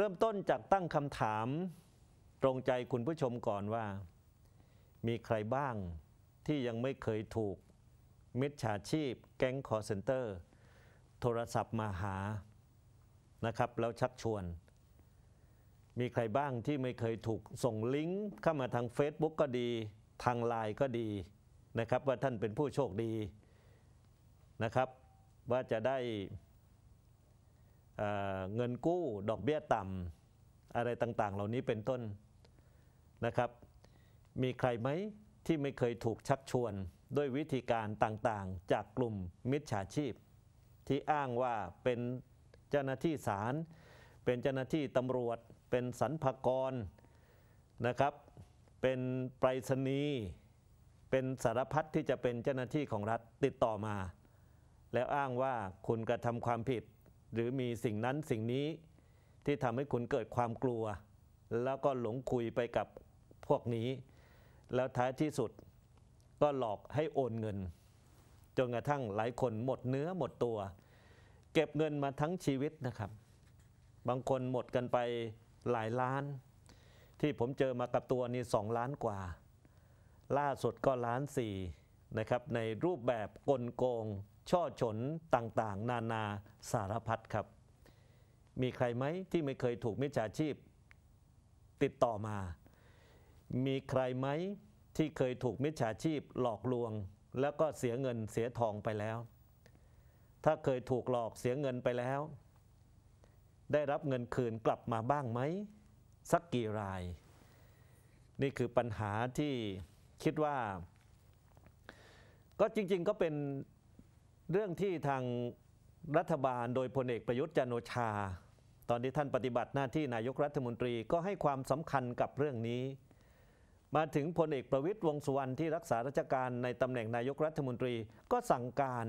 เริ่มต้นจากตั้งคำถามตรงใจคุณผู้ชมก่อนว่า มีใครบ้างที่ยังไม่เคยถูกมิจฉาชีพแก๊งคอร์เซนเตอร์โทรศัพท์มาหานะครับ แล้วชักชวน มีใครบ้างที่ไม่เคยถูกส่งลิงก์เข้ามาทาง Facebook ก็ดีทางไลน์ก็ดีนะครับ ว่าท่านเป็นผู้โชคดีนะครับ ว่าจะได้เงินกู้ดอกเบี้ยต่ำอะไรต่างๆ เหล่านี้เป็นต้นนะครับ มีใครไหมที่ไม่เคยถูกชักชวนด้วยวิธีการต่างๆ จากกลุ่มมิจฉาชีพ ที่อ้างว่าเป็นเจ้าหน้าที่ศาลเป็นเจ้าหน้าที่ตำรวจเป็นสรรพากรนะครับ เป็นไปรษณีย์เป็นสารพัดที่จะเป็นเจ้าหน้าที่ของรัฐติดต่อมา แล้วอ้างว่าคุณกระทำความผิดหรือมีสิ่งนั้นสิ่งนี้ที่ทำให้คุณเกิดความกลัว แล้วก็หลงคุยไปกับพวกนี้ แล้วท้ายที่สุดก็หลอกให้โอนเงินจนกระทั่งหลายคนหมดเนื้อหมดตัว เก็บเงินมาทั้งชีวิตนะครับ บางคนหมดกันไปหลายล้าน ที่ผมเจอมากับตัวนี่สองล้านกว่า ล่าสุดก็ล้านสี่นะครับ ในรูปแบบกลโกงช่อฉนต่างๆ นานาสารพัดครับ มีใครไหมที่ไม่เคยถูกมิจฉาชีพ ติดต่อมา มีใครไหมที่เคยถูกมิจฉาชีพหลอกลวงแล้วก็เสียเงินเสียทองไปแล้ว ถ้าเคยถูกหลอกเสียเงินไปแล้ว ได้รับเงินคืนกลับมาบ้างไหมสักกี่ราย นี่คือปัญหาที่คิดว่า ก็จริง ๆก็เป็นเรื่องที่ทางรัฐบาล โดยพลเอกประยุทธ์จันโอชา ตอนที่ท่านปฏิบัติหน้าที่นายกรัฐมนตรีก็ให้ความสำคัญกับเรื่องนี้ มาถึงพลเอกประวิตยวงสุวรรณที่รักษาราชการในตำแหน่งนายกรัฐมนตรีก็สั่งการ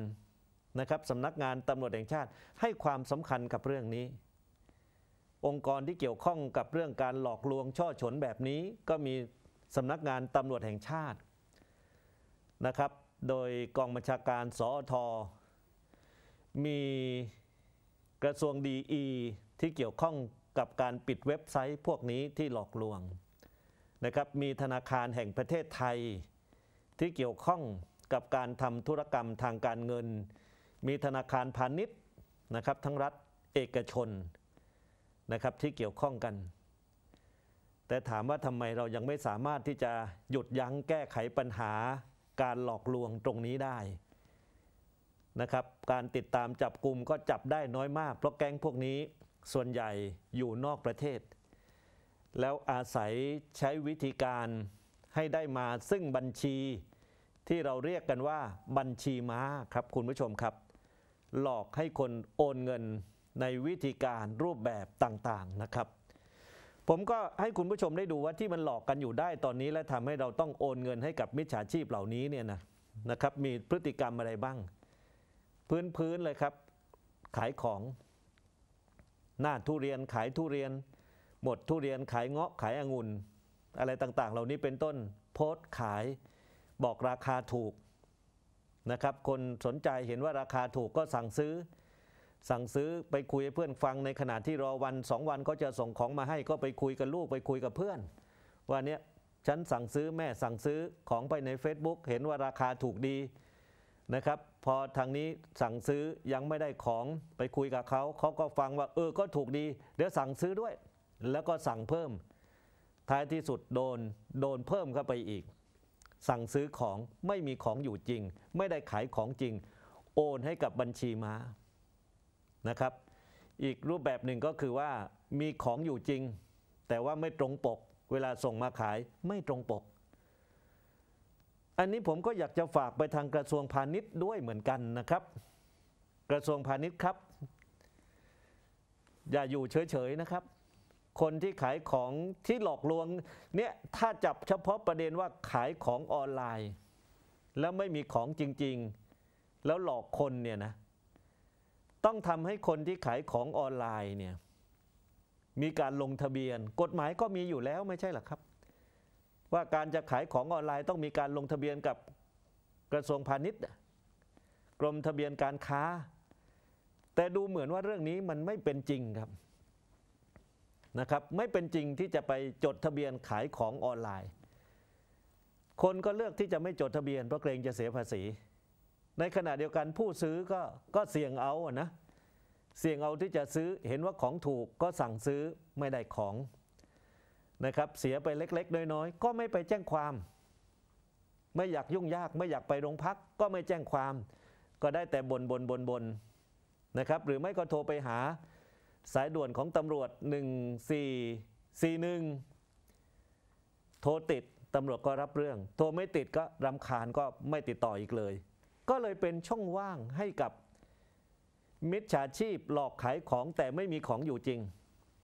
นะครับสำนักงานตำรวจแห่งชาติให้ความสำคัญกับเรื่องนี้ องค์กรที่เกี่ยวข้องกับเรื่องการหลอกลวงช่อฉนแบบนี้ก็มีสำนักงานตำรวจแห่งชาตินะครับโดยกองบัญชาการสอทอมีกระทรวงดีอีที่เกี่ยวข้องกับการปิดเว็บไซต์พวกนี้ที่หลอกลวงนะครับมีธนาคารแห่งประเทศไทย ที่เกี่ยวข้องกับการทำธุรกรรมทางการเงิน มีธนาคารพาณิชย์นะครับทั้งรัฐเอกชนนะครับที่เกี่ยวข้องกัน แต่ถามว่าทำไมเรายังไม่สามารถที่จะหยุดยั้งแก้ไขปัญหาการหลอกลวงตรงนี้ได้นะครับ การติดตามจับกลุ่มก็จับได้น้อยมากเพราะแก๊งพวกนี้ส่วนใหญ่อยู่นอกประเทศ แล้วอาศัยใช้วิธีการให้ได้มาซึ่งบัญชี ที่เราเรียกกันว่าบัญชีม้าครับ คุณผู้ชมครับ หลอกให้คนโอนเงินในวิธีการรูปแบบต่าง ๆนะครับผมก็ให้คุณผู้ชมได้ดูว่าที่มันหลอกกันอยู่ได้ตอนนี้และทำให้เราต้องโอนเงินให้กับมิจฉาชีพเหล่านี้เนี่ยนะนะครับ มีพฤติกรรมอะไรบ้าง พื้นพื้นเลยครับ ขายของหน้าทุเรียนขายทุเรียนหมดทุเรียนขายเงาะขายองุ่นอะไรต่างๆ เหล่านี้เป็นต้นโพสต์ขาย บอกราคาถูกนะครับ คนสนใจเห็นว่าราคาถูกก็สั่งซื้อสั่งซื้อไปคุยเพื่อนฟังในขณะที่รอวันสองวันก็จะส่งของมาให้ก็ไปคุยกับลูกไปคุยกับเพื่อน ว่าเนี้ยฉันสั่งซื้อแม่สั่งซื้อของไปใน Facebook เห็นว่าราคาถูกดีนะครับ พอทางนี้สั่งซื้อยังไม่ได้ของไปคุยกับเขาเขาก็ฟังว่าเออก็ถูกดีเดี๋ยวสั่งซื้อด้วย แล้วก็สั่งเพิ่ม ท้ายที่สุดโดนโดนเพิ่มเข้าไปอีก สั่งซื้อของไม่มีของอยู่จริง ไม่ได้ขายของจริง โอนให้กับบัญชีมา้านะครับอีกรูปแบบหนึ่งก็คือว่ามีของอยู่จริง แต่ว่าไม่ตรงปก เวลาส่งมาขายไม่ตรงปก อันนี้ผมก็อยากจะฝากไปทางกระทรวงพาณิชย์ด้วยเหมือนกันนะครับ กระทรวงพาณิชย์ครับ อย่าอยู่เฉยๆนะครับ คนที่ขายของที่หลอกลวงเนี่ยถ้าจับเฉพาะประเด็นว่าขายของออนไลน์ แล้วไม่มีของจริงๆ แล้วหลอกคนเนี่ยนะต้องทำให้คนที่ขายของออนไลน์เนี่ยมีการลงทะเบียนกฎหมายก็มีอยู่แล้วไม่ใช่หรอครับ ว่าการจะขายของออนไลน์ ต้องมีการลงทะเบียนกับกระทรวงพาณิชย์ กรมทะเบียนการค้า แต่ดูเหมือนว่าเรื่องนี้มันไม่เป็นจริงครับนะครับไม่เป็นจริงที่จะไปจดทะเบียนขายของออนไลน์ คนก็เลือกที่จะไม่จดทะเบียนเพราะเกรงจะเสียภาษีในขณะเดียวกันผู้ซื้อก็ก็เสี่ยงเอานะเสี่ยงเอาที่จะซื้อเห็นว่าของถูกก็สั่งซื้อไม่ได้ของนะครับเสียไปเล็กๆน้อยๆก็ไม่ไปแจ้งความ ไม่อยากยุ่งยาก ไม่อยากไปโรงพักก็ไม่แจ้งความ ก็ได้แต่บนบนบนบนนะครับหรือไม่ก็โทรไปหา สายด่วนของตำรวจ 1441โทรติดตำรวจก็รับเรื่อง โทรไม่ติดก็รำคาญก็ไม่ติดต่ออีกเลยก็เลยเป็นช่องว่างให้กับ มิจฉาชีพหลอกขายของแต่ไม่มีของอยู่จริง